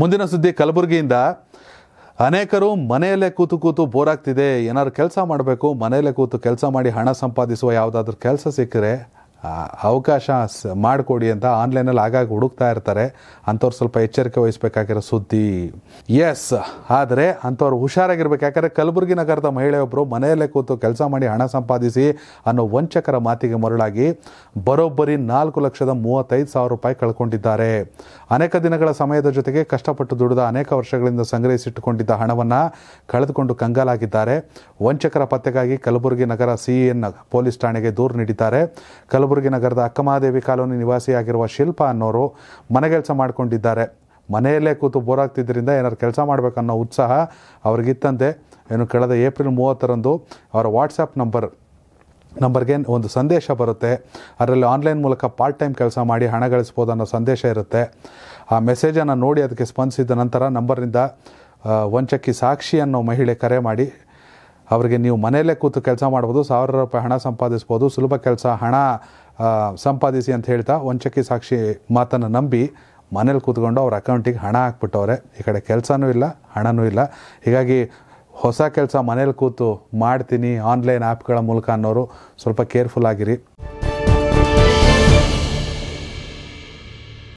ಮುಂದಿನ ಸುದ್ದಿ ಕಲಬುರಗಿಯಿಂದ ಅನೇಕರು ಮನೆಯಲ್ಲೇ ಕೂತು ಕೂತು ಬೋರಾಗ್ತಿದೆ ಏನಾದ್ರು ಕೆಲಸ ಮಾಡಬೇಕು ಮನೆಯಲ್ಲೇ ಕೂತು ಕೆಲಸ ಮಾಡಿ ಹಣ ಸಂಪಾದಿಸುವ ಯಾವುದಾದ್ರೂ ಕೆಲಸ ಸಿಕ್ಕರೆ ಅವಕಾಶ ಮಾಡಿಕೊಡಿ ಅಂತ ಆನ್ಲೈನಲ್ಲಿ ಆಗಾಗ ಹುಡುಕ್ತಾ ಇರ್ತಾರೆ ಅಂಥವ್ರು ಸ್ವಲ್ಪ ಎಚ್ಚರಿಕೆ ವಹಿಸ್ಬೇಕಾಗಿರೋ ಸುದ್ದಿ ಎಸ್ ಆದರೆ ಅಂಥವ್ರು ಹುಷಾರಾಗಿರ್ಬೇಕು ಯಾಕಂದರೆ ಕಲಬುರಗಿ ನಗರದ ಮಹಿಳೆಯೊಬ್ಬರು ಮನೆಯಲ್ಲೇ ಕೂತು ಕೆಲಸ ಮಾಡಿ ಹಣ ಸಂಪಾದಿಸಿ ಅನ್ನೋ ವಂಚಕರ ಮಾತಿಗೆ ಮರುಳಾಗಿ ಬರೋಬ್ಬರಿ ನಾಲ್ಕು ಲಕ್ಷದ ಮೂವತ್ತೈದು ಸಾವಿರ ರೂಪಾಯಿ ಕಳ್ಕೊಂಡಿದ್ದಾರೆ ಅನೇಕ ದಿನಗಳ ಸಮಯದ ಜೊತೆಗೆ ಕಷ್ಟಪಟ್ಟು ದುಡಿದ ಅನೇಕ ವರ್ಷಗಳಿಂದ ಸಂಗ್ರಹಿಸಿಟ್ಟುಕೊಂಡಿದ್ದ ಹಣವನ್ನು ಕಳೆದುಕೊಂಡು ಕಂಗಾಲಾಗಿದ್ದಾರೆ ವಂಚಕರ ಪತ್ತೆಗಾಗಿ ಕಲಬುರಗಿ ನಗರ ಎನ್ e ಪೊಲೀಸ್ ಠಾಣೆಗೆ ದೂರು ನೀಡಿದ್ದಾರೆ ಕಲಬುರಗಿ ನಗರದ ಅಕ್ಕಮಹಾದೇವಿ ಕಾಲೋನಿ ನಿವಾಸಿಯಾಗಿರುವ ಶಿಲ್ಪಾ ಅನ್ನೋರು ಮನೆ ಕೆಲಸ ಮಾಡಿಕೊಂಡಿದ್ದಾರೆ ಮನೆಯಲ್ಲೇ ಕೂತು ಬೋರಾಗ್ತಿದ್ದರಿಂದ ಏನಾದ್ರು ಕೆಲಸ ಮಾಡಬೇಕನ್ನೋ ಉತ್ಸಾಹ ಅವ್ರಿಗಿತ್ತಂತೆ ಏನು ಕಳೆದ ಏಪ್ರಿಲ್ ಮೂವತ್ತರಂದು ಅವರ ವಾಟ್ಸಪ್ ನಂಬರ್ ನಂಬರ್ಗೆ ಒಂದು ಸಂದೇಶ ಬರುತ್ತೆ ಅದರಲ್ಲಿ ಆನ್ಲೈನ್ ಮೂಲಕ ಪಾರ್ಟ್ ಟೈಮ್ ಕೆಲಸ ಮಾಡಿ ಹಣ ಗಳಿಸ್ಬೋದು ಅನ್ನೋ ಸಂದೇಶ ಇರುತ್ತೆ ಆ ಮೆಸೇಜನ್ನು ನೋಡಿ ಅದಕ್ಕೆ ಸ್ಪಂದಿಸಿದ ನಂತರ ನಂಬರಿಂದ ಒಂಚಕ್ಕಿ ಸಾಕ್ಷಿ ಅನ್ನೋ ಮಹಿಳೆ ಕರೆ ಮಾಡಿ ಅವರಿಗೆ ನೀವು ಮನೆಯಲ್ಲೇ ಕೂತು ಕೆಲಸ ಮಾಡ್ಬೋದು ಸಾವಿರ ರೂಪಾಯಿ ಹಣ ಸಂಪಾದಿಸ್ಬೋದು ಸುಲಭ ಕೆಲಸ ಹಣ ಸಂಪಾದಿಸಿ ಅಂತ ಹೇಳ್ತಾ ವಂಚಕಿ ಸಾಕ್ಷಿ ಮಾತನ್ನು ನಂಬಿ ಮನೇಲಿ ಕೂತ್ಕೊಂಡು ಅವ್ರ ಅಕೌಂಟಿಗೆ ಹಣ ಹಾಕ್ಬಿಟ್ಟವ್ರೆ ಈ ಕಡೆ ಕೆಲಸನೂ ಇಲ್ಲ ಹಣವೂ ಇಲ್ಲ ಹೀಗಾಗಿ ಹೊಸ ಕೆಲಸ ಮನೇಲಿ ಕೂತು ಮಾಡ್ತೀನಿ ಆನ್ಲೈನ್ ಆ್ಯಪ್ಗಳ ಮೂಲಕ ಅನ್ನೋರು ಸ್ವಲ್ಪ ಕೇರ್ಫುಲ್ ಆಗಿರಿ